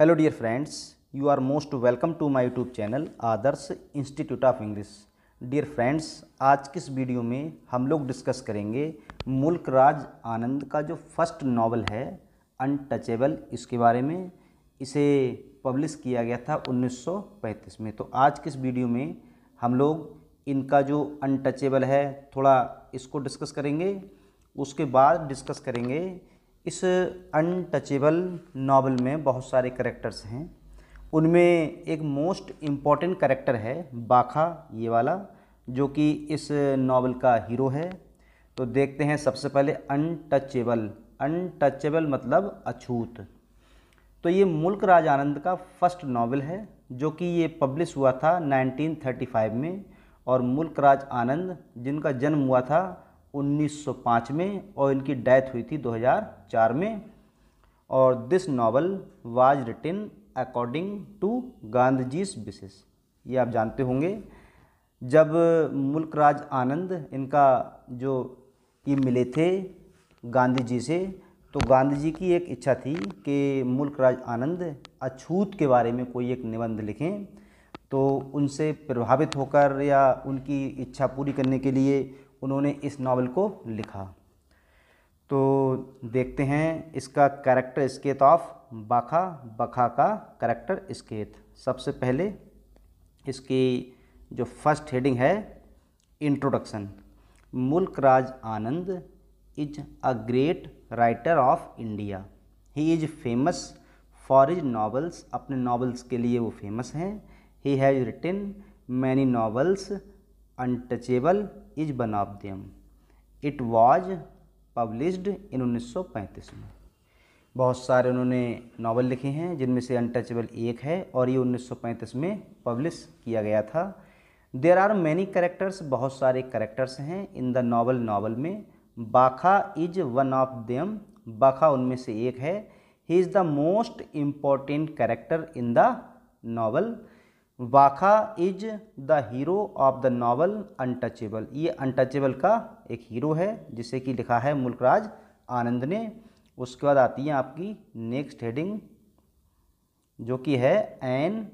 Hello dear friends you are most welcome to my YouTube channel Adarsh institute of English dear friends आज किस video में हम लोग discuss करेंगे मुल्क राज आनंद का जो फर्स्ट नावल है अनटचेबल इसके बारे में इसे पब्लिश किया गया था 1935 में तो आज किस वीडियो में हम लोग इनका जो अनटचेबल है थोड़ा इसको डिस्कस करेंगे उसके बाद डिस्कस करेंगे इस अनटचेबल नावल में बहुत सारे करेक्टर्स हैं उनमें एक मोस्ट इम्पॉर्टेंट करेक्टर है बाखा ये वाला जो कि इस नावल का हीरो है तो देखते हैं सबसे पहले अनटचेबल अनटचेबल मतलब अछूत तो ये मुल्क राज आनंद का फर्स्ट नावल है जो कि ये पब्लिश हुआ था 1935 में और मुल्क राज आनंद जिनका जन्म हुआ था 1905 में और इनकी डेथ हुई थी 2004 में और this novel was written according to Gandhi विशेष ये आप जानते होंगे जब मुल्कराज आनंद इनका जो ये मिले थे गांधी जी से तो गांधी जी की एक इच्छा थी कि मुल्कराज आनंद अछूत के बारे में कोई एक निबंध लिखें तो उनसे प्रभावित होकर या उनकी इच्छा पूरी करने के लिए उन्होंने इस नावल को लिखा तो देखते हैं इसका कैरेक्टर स्केत ऑफ बाखा बखा का कैरेक्टर स्केत सबसे पहले इसकी जो फर्स्ट हेडिंग है introduction Mulk Raj Anand is a great writer of India he is famous for is novels अपने नावल्स के लिए वो फेमस हैं he has written many novels untouchable is one of them it was published in 1935 में बहुत सारे उन्होंने नावल लिखे हैं जिनमें से अनटचेबल एक है और ये 1935 में पब्लिश किया गया था देर आर मैनी करेक्टर्स बहुत सारे करेक्टर्स हैं इन द नावल नावल में बाखा इज वन ऑफ देम बाखा उनमें से एक है he is the most important character in the novel Bakha is the hero of the novel untouchable ये अनटचेबल का एक हीरो है जिसे कि लिखा है मुल्कराज आनंद ने उसके बाद आती है आपकी नेक्स्ट हेडिंग जो कि है एन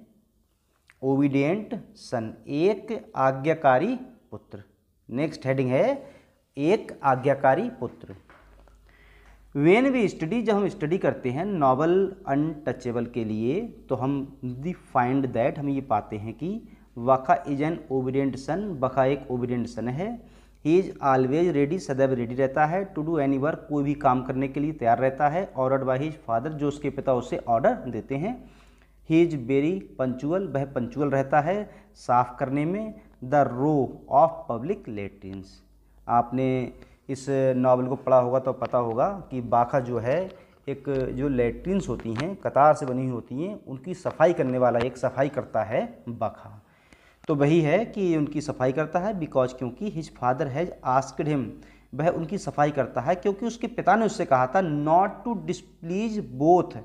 ओविडेंट सन एक आज्ञाकारी पुत्र नेक्स्ट हेडिंग है एक आज्ञाकारी पुत्र वेन वी स्टडी जब हम स्टडी करते हैं नॉवल अनटचेबल के लिए तो हम दी फाइंड दैट हम ये पाते हैं कि Bakha is an obedient son Bakha एक ओबीडियंट सन है ही इज ऑलवेज रेडी सदैव रेडी रहता है टू डू एनी वर्क कोई भी काम करने के लिए तैयार रहता है ऑर्डर बाई हिज फादर जो उसके पिता उसे ऑर्डर देते हैं ही इज वेरी पंचुअल वह पंचुअल रहता है साफ करने में the row of public latrines आपने इस नावल को पढ़ा होगा तो पता होगा कि बाखा जो है एक जो लेट्रिन्स होती हैं कतार से बनी हुई होती हैं उनकी सफाई करने वाला एक सफाई करता है बाखा तो वही है कि उनकी सफाई करता है बिकॉज क्योंकि his father has asked him वह उनकी सफाई करता है क्योंकि उसके पिता ने उससे कहा था not to displease both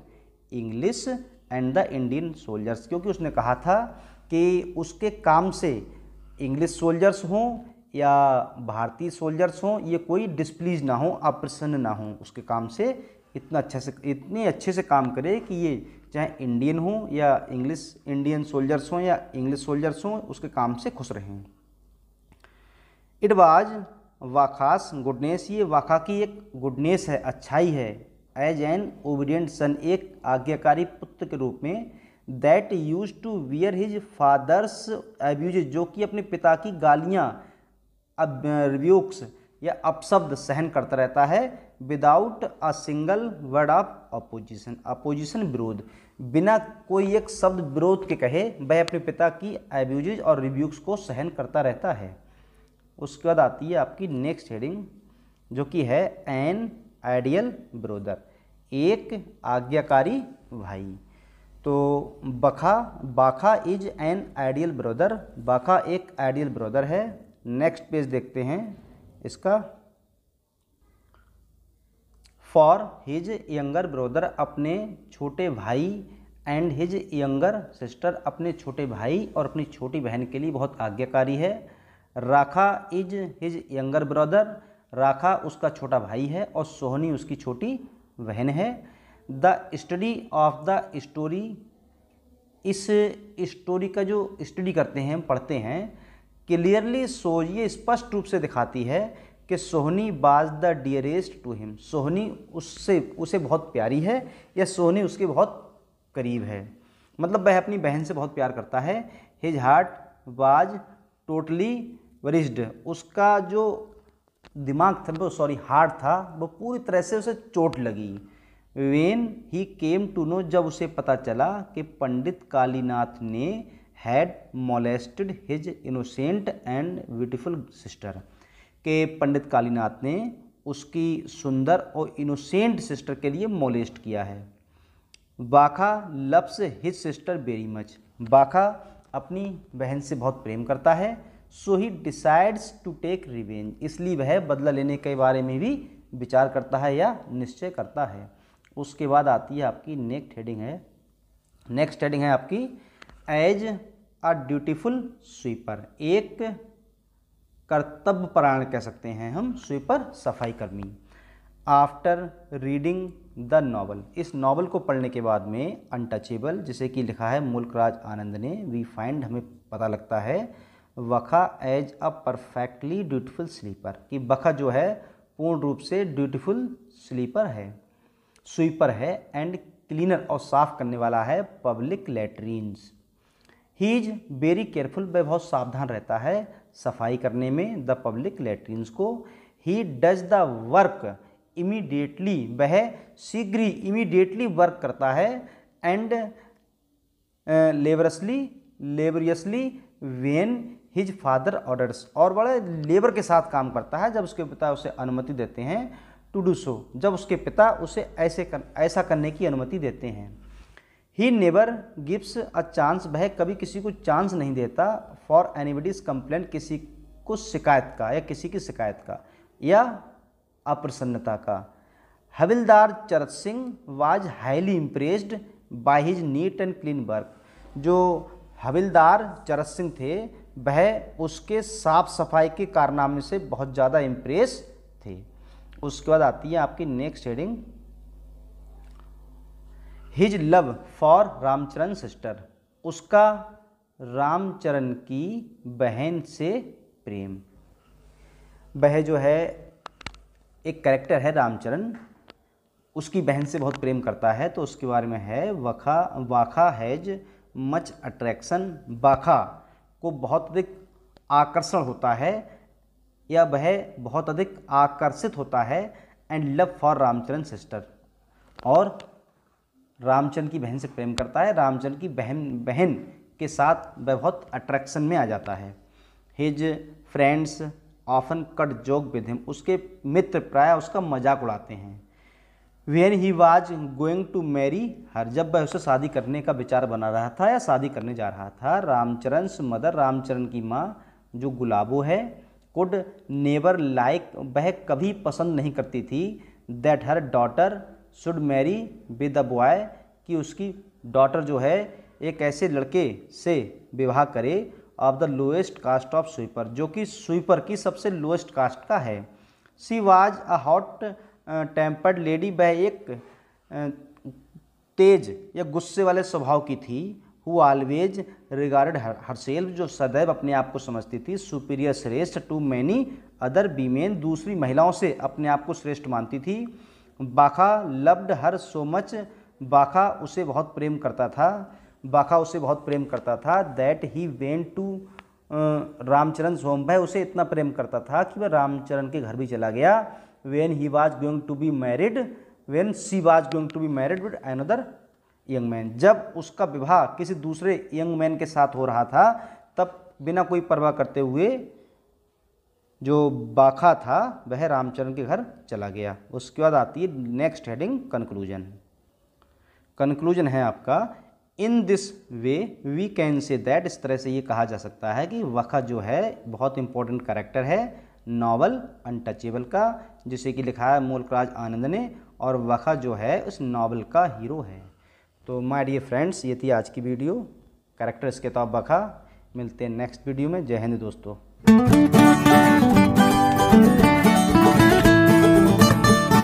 English and the Indian soldiers क्योंकि उसने कहा था कि उसके काम से इंग्लिश सोल्जर्स हों या भारतीय सोल्जर्स हों ये कोई डिस्प्लीज ना हो अप्रसन्न ना हो उसके काम से इतना अच्छे से इतने अच्छे से काम करे कि ये चाहे इंडियन हो या इंग्लिश इंडियन सोल्जर्स हों या इंग्लिश सोल्जर्स हों उसके काम से खुश रहें इट वाज वाखास गुडनेस ये वाखा की एक गुडनेस है अच्छाई है एज एन ओबीडियंट सन एक आज्ञाकारी पुत्र के रूप में that use to wear his father's abuse जो कि अपने पिता की गालियाँ रिव्यूक्स या अपशब्द सहन करता रहता है without a single word of opposition opposition विरोध बिना कोई एक शब्द विरोध के कहे वह अपने पिता की एब्यूज और रिव्यूक्स को सहन करता रहता है उसके बाद आती है आपकी नेक्स्ट हेडिंग जो कि है एन आइडियल ब्रोदर एक आज्ञाकारी भाई तो बखा बाखा is an ideal brother Bakha एक आइडियल ब्रदर है नेक्स्ट पेज देखते हैं इसका फॉर हिज यंगर ब्रदर अपने छोटे भाई एंड हिज यंगर सिस्टर अपने छोटे भाई और अपनी छोटी बहन के लिए बहुत आज्ञाकारी है राखा इज हिज यंगर ब्रदर राखा उसका छोटा भाई है और सोहनी उसकी छोटी बहन है the study of the story इस स्टोरी का जो स्टडी करते हैं पढ़ते हैं क्लियरली सो ये स्पष्ट रूप से दिखाती है कि Sohini was the dearest to him Sohini उससे उसे बहुत प्यारी है या सोहनी उसके बहुत करीब है मतलब वह अपनी बहन से बहुत प्यार करता है his heart was totally worried उसका जो दिमाग था वो सॉरी हार्ट था वो पूरी तरह से उसे चोट लगी when he came to know जब उसे पता चला कि पंडित कालीनाथ ने had molested his innocent and beautiful sister के पंडित कालीनाथ ने उसकी सुंदर और इनोसेंट सिस्टर के लिए मोलेस्ट किया है Bakha loves his sister very much Bakha अपनी बहन से बहुत प्रेम करता है so he decides to take revenge इसलिए वह बदला लेने के बारे में भी विचार करता है या निश्चय करता है उसके बाद आती है आपकी नेक्स्ट हेडिंग है नेक्स्ट हेडिंग है आपकी एज अ ड्यूटीफुल स्वीपर एक कर्तव्य प्राण कह सकते हैं हम स्वीपर सफाई कर्मी आफ्टर रीडिंग द नावल इस नावल को पढ़ने के बाद में अनटचेबल जिसे कि लिखा है मुल्कराज आनंद ने वी फाइंड हमें पता लगता है Bakha as a perfectly dutiful sleeper कि बखा जो है पूर्ण रूप से ड्यूटीफुल स्लीपर है स्वीपर है एंड क्लीनर और साफ़ करने वाला है public latrines he is very careful वह बहुत सावधान रहता है सफाई करने में द पब्लिक लेटरिन को he does the work immediately वह शीघ्र ही इमीडिएटली वर्क करता है एंड लेबरसली laboriously when his father orders और बड़े लेबर के साथ काम करता है जब उसके पिता उसे अनुमति देते हैं टू डू सो जब उसके पिता उसे ऐसे कर ऐसा करने की अनुमति देते हैं he never gives a chance वह कभी किसी को चांस नहीं देता फॉर एनीबडीज कंप्लेंट किसी को शिकायत का या किसी की शिकायत का या अप्रसन्नता का havildar Charat Singh was highly impressed by his neat and clean work जो हविलदार चरत सिंह थे वह उसके साफ सफाई के कारनामे से बहुत ज़्यादा इम्प्रेस थे उसके बाद आती है आपकी next heading his love for Ramcharan sister उसका रामचरण की बहन से प्रेम वह जो है एक करेक्टर है रामचरण उसकी बहन से बहुत प्रेम करता है तो उसके बारे में है Bakha Bakha has much attraction Bakha को बहुत अधिक आकर्षण होता है या वह बहुत अधिक आकर्षित होता है and love for Ramcharan sister और रामचंद्र की बहन से प्रेम करता है रामचंद्र की बहन बहन के साथ वह बहुत अट्रैक्शन में आ जाता है his friends often cut joke with him उसके मित्र प्राय उसका मजाक उड़ाते हैं when he was going to marry her जब वह उसे शादी करने का विचार बना रहा था या शादी करने जा रहा था रामचरण मदर रामचरण की माँ जो गुलाबो है कुड नेवर लाइक वह कभी पसंद नहीं करती थी that her daughter should marry with the boy कि उसकी डॉटर जो है एक ऐसे लड़के से विवाह करे of the lowest caste of sweeper जो कि स्वीपर की सबसे लोएस्ट कास्ट का है she was a hot tempered lady वह एक तेज या गुस्से वाले स्वभाव की थी who always regarded herself जो सदैव अपने आप को समझती थी सुपीरियर श्रेष्ठ टू मैनी अदर बीमेन दूसरी महिलाओं से अपने आप को श्रेष्ठ मानती थी बाखा लव्ड हर सो मच बाखा उसे बहुत प्रेम करता था बाखा उसे बहुत प्रेम करता था that he went to Ramcharan सोम भाई उसे इतना प्रेम करता था कि वह रामचरण के घर भी चला गया when he was going to be married when she was going to be married with another young man जब उसका विवाह किसी दूसरे यंग मैन के साथ हो रहा था तब बिना कोई परवाह करते हुए जो बाखा था वह रामचरण के घर चला गया उसके बाद आती है नेक्स्ट हेडिंग कंक्लूजन कंक्लूजन है आपका in this way we can say that इस तरह से ये कहा जा सकता है कि वखा जो है बहुत इंपॉर्टेंट करेक्टर है नावल अनटचेबल का जिसे कि लिखा है मूलकराज आनंद ने और वखा जो है उस नावल का हीरो है तो माय डियर फ्रेंड्स ये थी आज की वीडियो करेक्टर्स किताब वखा मिलते हैं नेक्स्ट वीडियो में जय हिंद दोस्तों Thank you.